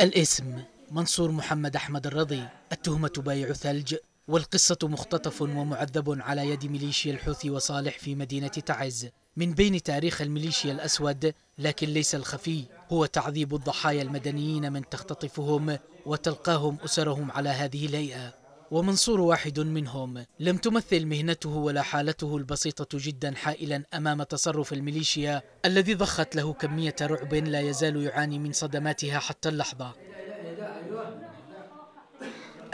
الاسم منصور محمد أحمد الرضي التهمة بايع ثلج والقصة مختطف ومعذب على يد ميليشيا الحوثي وصالح في مدينة تعز من بين تاريخ الميليشيا الأسود لكن ليس الخفي هو تعذيب الضحايا المدنيين من تختطفهم وتلقاهم أسرهم على هذه الهيئة ومنصور واحد منهم لم تمثل مهنته ولا حالته البسيطة جدا حائلا أمام تصرف الميليشيا الذي ضخت له كمية رعب لا يزال يعاني من صدماتها حتى اللحظة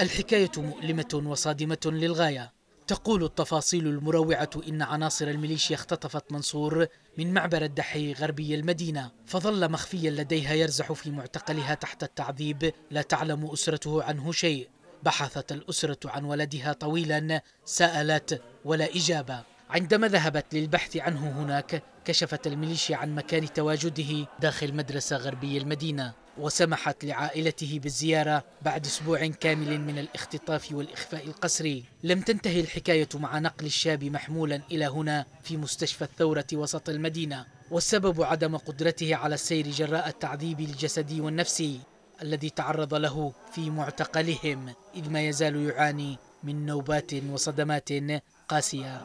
الحكاية مؤلمة وصادمة للغاية تقول التفاصيل المروعة إن عناصر الميليشيا اختطفت منصور من معبر الدحي غربي المدينة فظل مخفيا لديها يرزح في معتقلها تحت التعذيب لا تعلم أسرته عنه شيء بحثت الأسرة عن ولدها طويلا سألت ولا إجابة عندما ذهبت للبحث عنه هناك كشفت الميليشيا عن مكان تواجده داخل مدرسة غربي المدينة وسمحت لعائلته بالزيارة بعد أسبوع كامل من الاختطاف والإخفاء القسري لم تنتهي الحكاية مع نقل الشاب محمولا إلى هنا في مستشفى الثورة وسط المدينة والسبب عدم قدرته على السير جراء التعذيب الجسدي والنفسي الذي تعرض له في معتقلهم إذ ما يزال يعاني من نوبات وصدمات قاسية